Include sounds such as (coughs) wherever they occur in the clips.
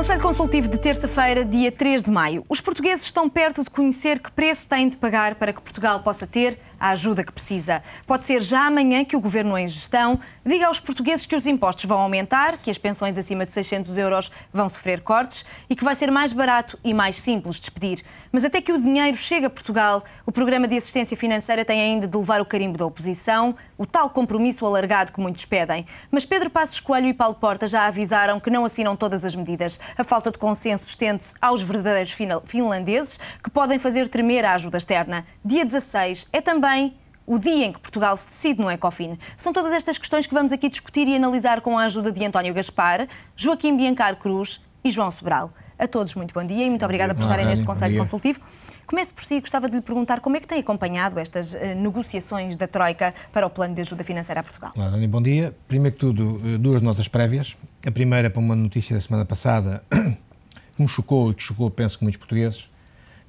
Conselho Consultivo de terça-feira, dia 3 de maio. Os portugueses estão perto de conhecer que preço têm de pagar para que Portugal possa ter a ajuda que precisa. Pode ser já amanhã que o governo em gestão diga aos portugueses que os impostos vão aumentar, que as pensões acima de 600 euros vão sofrer cortes e que vai ser mais barato e mais simples despedir. Mas até que o dinheiro chegue a Portugal, o programa de assistência financeira tem ainda de levar o carimbo da oposição, o tal compromisso alargado que muitos pedem. Mas Pedro Passos Coelho e Paulo Porta já avisaram que não assinam todas as medidas. A falta de consenso estende-se aos verdadeiros finlandeses, que podem fazer tremer a ajuda externa. Dia 16 é também também o dia em que Portugal se decide no Ecofin. É, São todas estas questões que vamos aqui discutir e analisar com a ajuda de António Gaspar, Joaquim Biancar Cruz e João Sobral. A todos, muito bom dia e muito bom obrigada dia. por estarem neste Conselho Consultivo. Começo por si, gostava de lhe perguntar como é que tem acompanhado estas uh, negociações da Troika para o plano de ajuda financeira a Portugal. Olá, Dani, bom dia. Primeiro que tudo, eh, duas notas prévias. A primeira para uma notícia da semana passada (coughs) que me chocou e que chocou, penso que muitos portugueses,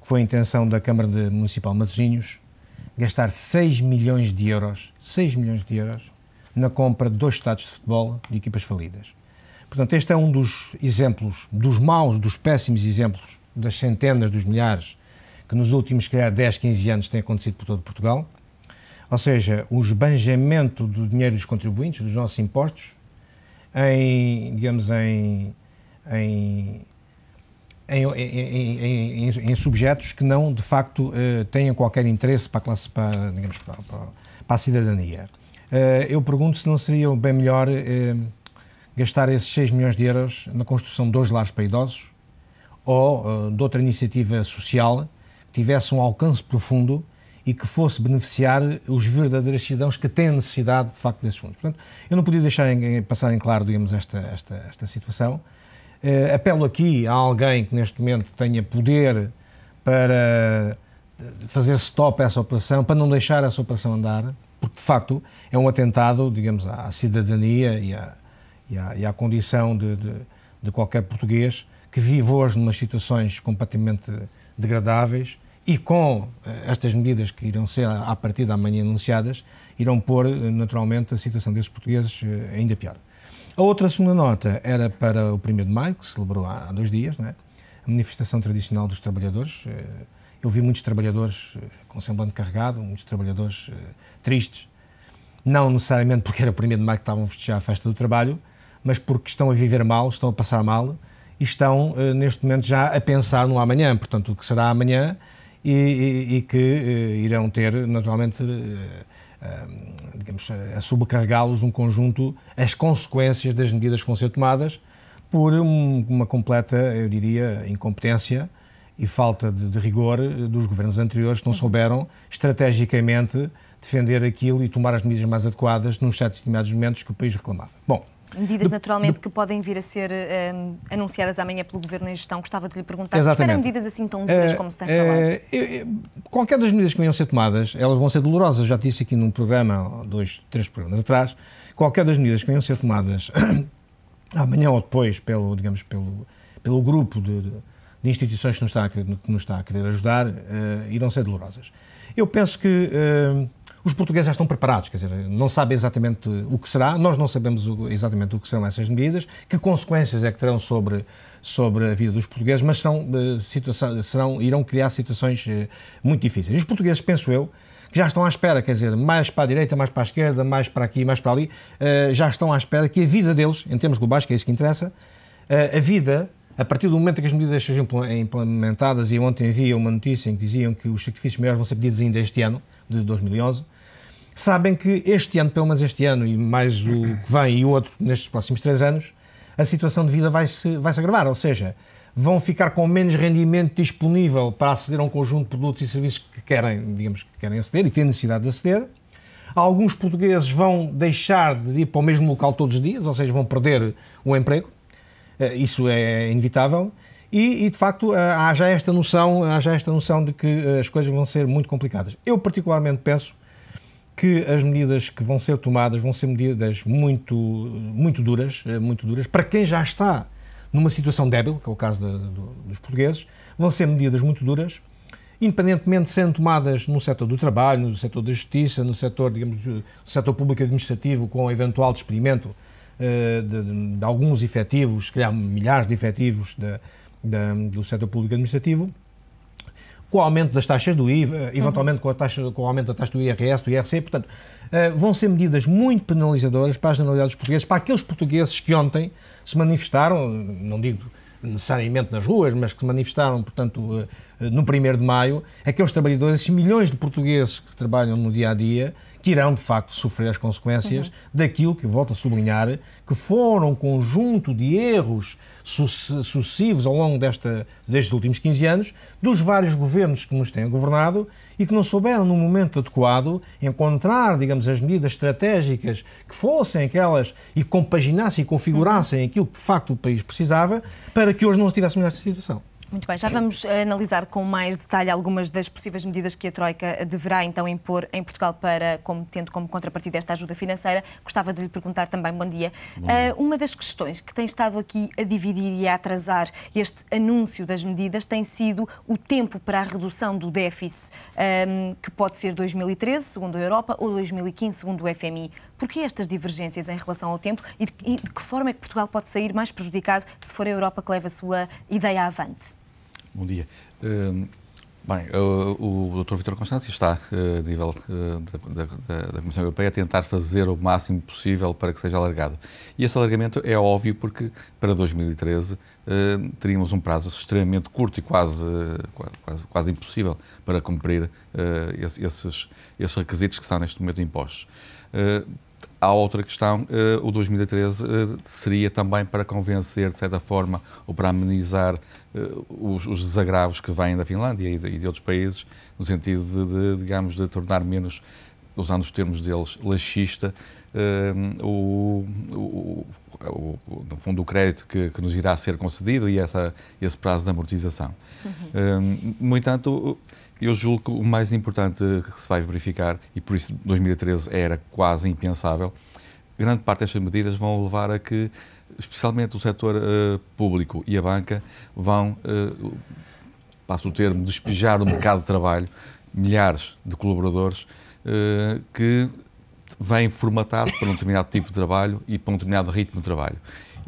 que foi a intenção da Câmara de Municipal de Matosinhos gastar 6 milhões de euros, 6 milhões de euros, na compra de dois estádios de futebol de equipas falidas. Portanto, este é um dos exemplos, dos maus, dos péssimos exemplos, das centenas, dos milhares, que nos últimos, calhar, 10, 15 anos tem acontecido por todo Portugal. Ou seja, o esbanjamento do dinheiro dos contribuintes, dos nossos impostos, em, digamos, em, em em, em, em, em, subjetos que não, de facto, eh, tenham qualquer interesse para a, classe, para, digamos, para, para a cidadania. Eh, eu pergunto se não seria bem melhor eh, gastar esses 6 milhões de euros na construção de dois lares para idosos ou eh, de outra iniciativa social que tivesse um alcance profundo e que fosse beneficiar os verdadeiros cidadãos que têm necessidade, de facto, desses fundos. Portanto, eu não podia deixar passar em claro, digamos, esta, esta, esta situação. Uh, apelo aqui a alguém que neste momento tenha poder para eh, fazer stop a essa operação, para não deixar essa operação andar, porque de facto é um atentado, digamos, à cidadania e à, e à, e à condição de, de, de, qualquer português que vive hoje numas situações completamente degradáveis e com eh, estas medidas que irão ser a partir da manhã anunciadas, irão pôr naturalmente a situação desses portugueses ainda pior. A outra segunda nota era para o 1 de maio, que se celebrou há, dois dias, né? a manifestação tradicional dos trabalhadores. Eh, eu vi muitos trabalhadores eh, com semblante carregado, muitos trabalhadores eh, tristes, não necessariamente porque era o 1 de maio que estavam a festejar a festa do trabalho, mas porque estão a viver mal, estão a passar mal e estão neste momento já a pensar no amanhã, portanto, o que será amanhã e, e, e que irão ter naturalmente Ehm, digamos, a sobrecarregá-los um conjunto, as consequências das medidas que vão ser tomadas por uma completa, eu diria, incompetência e falta de, de, rigor eh, dos governos anteriores que não souberam estrategicamente defender aquilo e tomar as medidas mais adequadas nos certos determinados momentos que o país reclamava. Bom, Medidas, de, naturalmente, que podem vir a ser um, eh, anunciadas amanhã pelo Governo em gestão. Gostava de lhe perguntar Exatamente. se espera medidas assim tão duras eh, como se tem falado. Eh, qualquer das medidas que venham a ser tomadas, elas vão ser dolorosas. Já disse aqui num programa, dois, três programas atrás, qualquer das medidas que venham a ser tomadas (clears throat) amanhã ou depois pelo, digamos, pelo, pelo grupo de, de de instituições que nos está a querer, nos está a querer ajudar uh, irão ser dolorosas. Eu penso que uh, os portugueses já estão preparados, quer dizer, não sabem exatamente o que será, nós não sabemos exatamente o que serão essas medidas, que consequências é que terão sobre, sobre a vida dos portugueses, mas são, eh, serão, irão criar situações eh, muito difíceis. Os portugueses, penso eu, que já estão à espera, quer dizer, mais para a direita, mais para a esquerda, mais para aqui, mais para ali, eh, já estão à espera que a vida deles, em termos globais, que é isso que interessa, a vida a partir do momento em que as medidas sejam implementadas, e ontem havia uma notícia em que diziam que os sacrifícios maiores vão ser pedidos ainda este ano, de 2011, sabem que este ano, pelo menos este ano, e mais o que vem e outro nestes próximos três anos, a situação de vida vai se, vai -se agravar, ou seja, vão ficar com menos rendimento disponível para aceder a um conjunto de produtos e serviços que querem, digamos, que querem aceder e têm necessidade de aceder. Alguns portugueses vão deixar de ir para o mesmo local todos os dias, ou seja, vão perder o emprego. Eh, isso é inevitável. E, e, de facto há eh, já esta noção, há já esta noção de que eh, as coisas vão ser muito complicadas. Eu particularmente penso que as medidas que vão ser tomadas vão ser medidas muito, muito duras, muito duras para quem já está numa situação débil, que é o caso de, de, dos portugueses, vão ser medidas muito duras, independentemente de serem tomadas no setor do trabalho, no setor da justiça, no setor, digamos, do setor público administrativo, com eventual experimento eh, de, de, alguns efetivos, criar milhares de efetivos de, do setor público administrativo, com o aumento das taxas do IVA, eh, eventualmente uhum. com, a taxa, com o aumento da taxa do IRS, do IRC, portanto, eh, vão ser medidas muito penalizadoras para a generalidade dos portugueses, para aqueles portugueses que ontem se manifestaram, não digo necessariamente nas ruas, mas que se manifestaram, portanto, no 1 de maio, aqueles trabalhadores, esses milhões de portugueses que trabalham no dia a dia, que irão, de facto, sofrer as consequências uhum. daquilo que, volto a sublinhar, que foram um conjunto de erros sucessivos ao longo desta, destes últimos 15 anos, dos vários governos que nos têm governado e que não souberam, no momento adequado, encontrar, digamos, as medidas estratégicas que fossem aquelas e compaginassem e configurassem uhum. aquilo que, de facto, o país precisava para que hoje não estivéssemos nesta situação. Muito bem, já vamos eh, analisar com mais detalhe algumas das possíveis medidas que a Troika deverá então impor em Portugal para, como, tendo como contrapartida esta ajuda financeira. Gostava de lhe perguntar também, bom dia, bom dia. Uh, uma das questões que tem estado aqui a dividir e a atrasar este anúncio das medidas tem sido o tempo para a redução do déficit, um, ehm, que pode ser 2013, segundo a Europa, ou 2015, segundo o FMI. Porquê estas divergências em relação ao tempo e de, e de que forma é que Portugal pode sair mais prejudicado se for a Europa que leva a sua ideia avante? Bom dia. Uh, bem, o, o Dr. Vitor Constâncio está, uh, a nível uh, da, da, da, Comissão Europeia, a tentar fazer o máximo possível para que seja alargado. E esse alargamento é óbvio porque, para 2013, eh, teríamos um prazo extremamente curto e quase, quase, quase impossível para cumprir esses, esses requisitos que são neste momento impostos. Há outra questão, eh, o 2013 eh, seria também para convencer, de certa forma, ou para amenizar eh, os, os desagravos que vêm da Finlândia e de, e de outros países, no sentido de, de, digamos, de tornar menos, usando os termos deles, laxista, o, o, o, no fundo, o crédito que, que, nos irá ser concedido e essa, esse prazo de amortização. Uhum. Um, no entanto, eu julgo que o mais importante que se vai verificar, e por isso 2013 era quase impensável, grande parte destas medidas vão levar a que, especialmente o setor uh, público e a banca, vão, uh, passo o termo, despejar do mercado de trabalho milhares de colaboradores uh, que vêm formatados para um determinado tipo de trabalho e para um determinado ritmo de trabalho.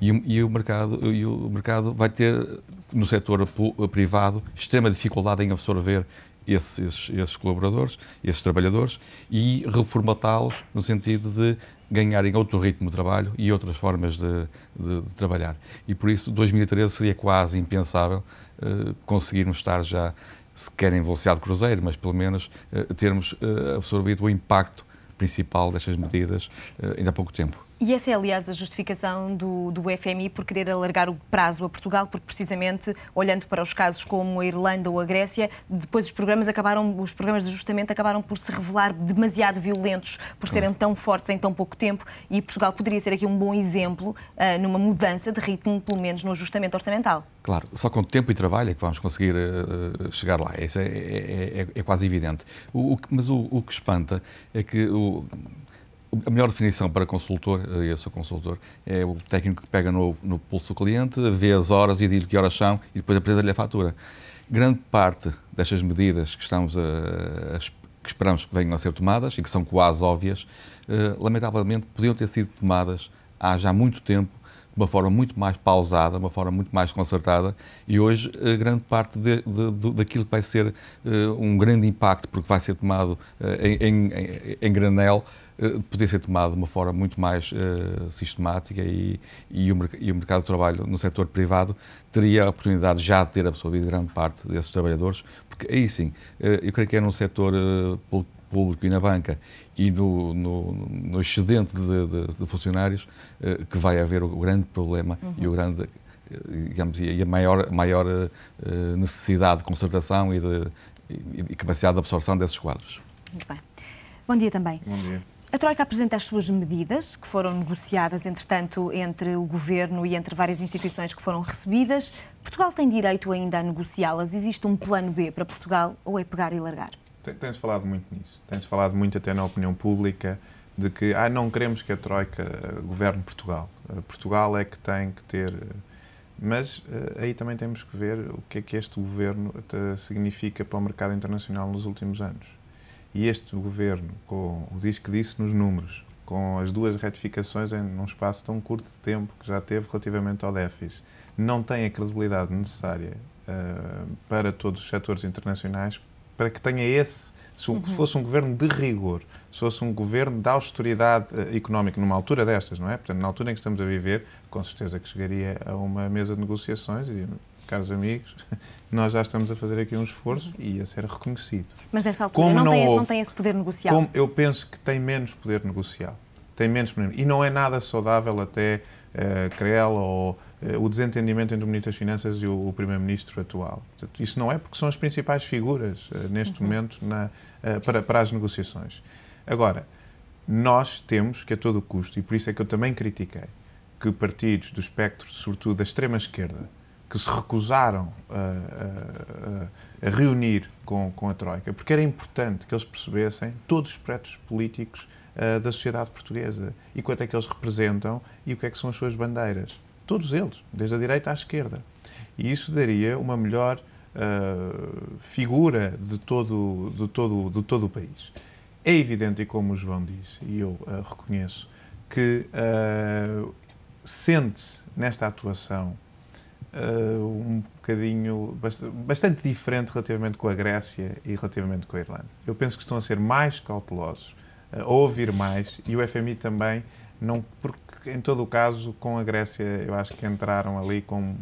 E o, e o mercado, e o mercado vai ter, no setor privado, extrema dificuldade em absorver esses, esses colaboradores, esses trabalhadores, e reformatá-los no sentido de ganharem outro ritmo de trabalho e outras formas de, de, de trabalhar. E por isso, 2013 seria quase impensável uh, conseguirmos estar já, sequer em velocidade cruzeiro, mas pelo menos uh, termos uh, absorvido o impacto principal destas medidas ainda há pouco tempo. E essa é, aliás, a justificação do, do FMI por querer alargar o prazo a Portugal, porque precisamente, olhando para os casos como a Irlanda ou a Grécia, depois os programas acabaram, os programas de ajustamento acabaram por se revelar demasiado violentos, por serem tão fortes em tão pouco tempo, e Portugal poderia ser aqui um bom exemplo uh, numa mudança de ritmo, pelo menos no ajustamento orçamental. Claro, só com tempo e trabalho é que vamos conseguir uh, chegar lá, isso é, é, é, é quase evidente. O, o, mas o, o, que espanta é que a melhor definição para consultor, eh, eu sou consultor, é o técnico que pega no, no pulso do cliente, vê as horas e diz que horas são e depois apresenta-lhe a fatura. Grande parte destas medidas que estamos a, a, que esperamos que venham a ser tomadas e que são quase óbvias, eh, lamentavelmente podiam ter sido tomadas há já muito tempo de uma forma muito mais pausada, uma forma muito mais concertada, e hoje eh, grande parte de, de, de, daquilo que vai ser uh, um grande impacto, porque vai ser tomado uh, em, em, em, granel, uh, poder ser tomado de uma forma muito mais sistemática e, e, o, e, o, mercado de trabalho no setor privado teria a oportunidade já de ter absorvido grande parte desses trabalhadores, porque aí sim, eu creio que era é um setor público e na banca e no, no, no excedente de, de, de funcionários eh, que vai haver o grande problema uhum. e o uhum. grande eh, digamos, e a maior, maior eh, necessidade de concertação e de e, e capacidade de absorção desses quadros. Muito bem. Bom dia também. Bom dia. A Troika apresenta as suas medidas, que foram negociadas, entretanto, entre o Governo e entre várias instituições que foram recebidas. Portugal tem direito ainda a negociá-las? Existe um plano B para Portugal ou é pegar e largar? Tem-se falado muito nisso. Tem-se falado muito até na opinião pública de que ah, não queremos que a Troika eh, governe Portugal. Eh, Portugal é que tem que ter. Eh, mas aí também temos que ver o que é que este governo significa para o mercado internacional nos últimos anos. E este governo, com o diz que disse nos números, com as duas retificações em um espaço tão curto de tempo que já teve relativamente ao déficit, não tem a credibilidade necessária uh, para todos os setores internacionais para que tenha esse. Se uhum. fosse um governo de rigor, se fosse um governo de austeridade eh, económica, numa altura destas, não é? Portanto, na altura em que estamos a viver, com certeza que chegaria a uma mesa de negociações e caros amigos, (laughs) nós já estamos a fazer aqui um esforço uhum. e a ser reconhecido. Mas nesta altura como não, não, tem, houve, não tem esse poder negocial? Como eu penso que tem menos poder negocial. Tem menos poder, E não é nada saudável até uh, Crela ou eh, o desentendimento entre o Ministro das Finanças e o, Primeiro-Ministro atual. Portanto, isso não é porque são as principais figuras eh, neste uhum. momento na, eh, para, para as negociações. Agora, nós temos que a todo custo, e por isso é que eu também critiquei, que partidos do espectro, sobretudo da extrema-esquerda, que se recusaram a, a, reunir com, com a Troika, porque era importante que eles percebessem todos os pretos políticos uh, da sociedade portuguesa e quanto é que eles representam e o que é que são as suas bandeiras todos eles, desde a direita à esquerda. E isso daria uma melhor uh, figura de todo, de, todo, de todo o país. É evidente, e como o João disse, e eu uh, reconheço, que uh, sente-se nesta atuação um bocadinho bastante diferente relativamente com a Grécia e relativamente com a Irlanda. Eu penso que estão a ser mais cautelosos, a ouvir mais, e o FMI também não, porque em todo o caso, com a Grécia, eu acho que entraram ali com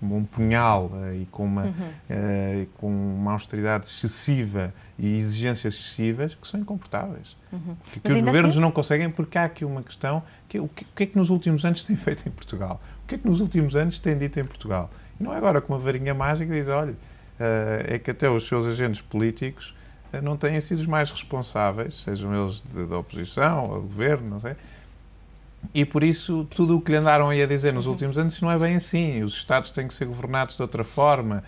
como um punhal eh, e com uma, uhum. uh, com uma austeridade excessiva e exigências excessivas que são incomportáveis. Uhum. Que, os governos assim? não conseguem, porque há aqui uma questão: que, é o, que, o que é que nos últimos anos tem feito em Portugal? O que é que nos últimos anos tem dito em Portugal? E não é agora com uma varinha mágica diz: olha, uh, é que até os seus agentes políticos uh, não têm sido os mais responsáveis, sejam eles da oposição ou do governo, não sei e por isso, tudo o que lhe andaram aí a dizer nos últimos anos não é bem assim. Os Estados têm que ser governados de outra forma,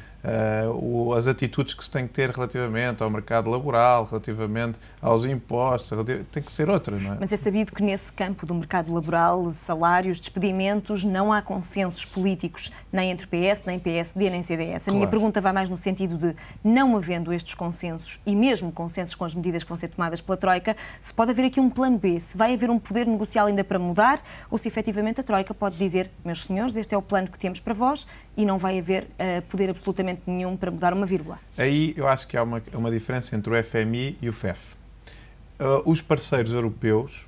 uh, o, as atitudes que se têm que ter relativamente ao mercado laboral, relativamente aos impostos, tem que ser outra, não é? Mas é sabido que nesse campo do mercado laboral, salários, despedimentos, não há consensos políticos nem entre PS, nem PSD, nem CDS. A claro. minha pergunta vai mais no sentido de, não havendo estes consensos e mesmo consensos com as medidas que vão ser tomadas pela Troika, se pode haver aqui um plano B, se vai haver um poder negocial ainda para mudar mudar ou se efetivamente a Troika pode dizer, meus senhores, este é o plano que temos para vós e não vai haver uh, poder absolutamente nenhum para mudar uma vírgula. Aí eu acho que há uma, uma diferença entre o FMI e o FEF. Uh, eh, os parceiros europeus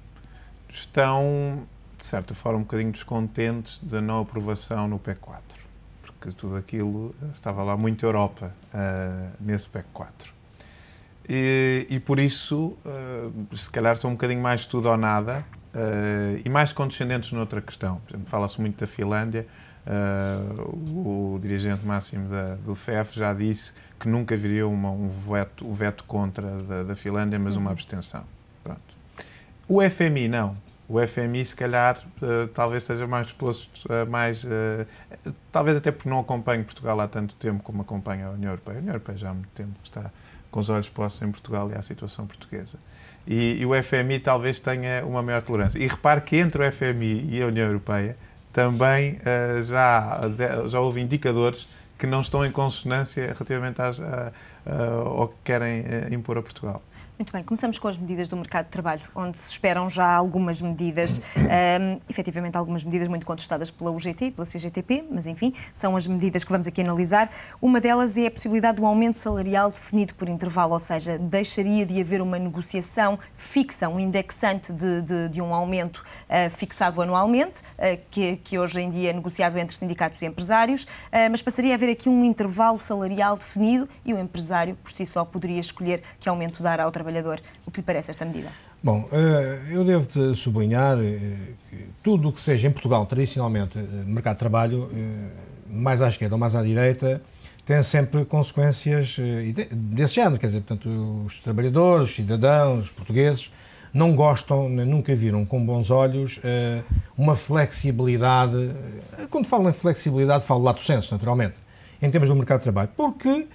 estão, de certa forma, um bocadinho descontentes da não aprovação no PEC4, porque tudo aquilo eh, estava lá muito Europa uh, nesse PEC4. E, e, por isso, uh, se calhar são um bocadinho mais tudo ou nada eh, e mais condescendentes noutra questão. Fala-se muito da Finlândia. Uh, o dirigente máximo da, do FEF já disse que nunca viria uma, um, veto, o veto contra da, da, Finlândia, mas uma uhum. abstenção. Pronto. O FMI não. O FMI, se calhar, uh, talvez seja mais exposto, uh, mais, talvez até porque não acompanha Portugal há tanto tempo como acompanha a União Europeia. A União Europeia já há muito tempo está com os olhos postos em Portugal e à situação portuguesa. E, e, o FMI talvez tenha uma maior tolerância. E repare que entre o FMI e a União Europeia também uh, já, já houve indicadores que não estão em consonância relativamente às, uh, uh, ao que querem eh, impor a Portugal. Muito bem, começamos com as medidas do mercado de trabalho, onde se esperam já algumas medidas, um, (coughs) ehm, efetivamente algumas medidas muito contestadas pela UGT e pela CGTP, mas enfim, são as medidas que vamos aqui analisar. Uma delas é a possibilidade do aumento salarial definido por intervalo, ou seja, deixaria de haver uma negociação fixa, um indexante de, de, de um aumento uh, fixado anualmente, uh, que, que, hoje em dia é negociado entre sindicatos e empresários, uh, mas passaria a haver aqui um intervalo salarial definido e o empresário por si só poderia escolher que aumento dar ao trabalhador trabalhador. O que lhe parece esta medida? Bom, eh, eu devo sublinhar eh, que tudo o que seja em Portugal, tradicionalmente, eh, mercado de trabalho, mais à esquerda ou mais à direita, tem sempre consequências desse género. Quer dizer, portanto, os trabalhadores, os cidadãos, os portugueses, não gostam, nunca viram com bons olhos uma flexibilidade. Quando falo em flexibilidade, falo lá do senso, naturalmente, em termos do mercado de trabalho, porque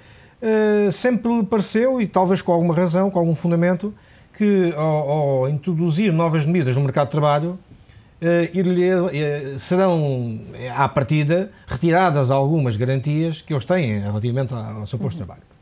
eh, sempre lhe pareceu, e talvez com alguma razão, com algum fundamento, que ao, ao introduzir novas medidas no mercado de trabalho, uh, serão, à partida, retiradas algumas garantias que eles têm relativamente ao seu posto de trabalho.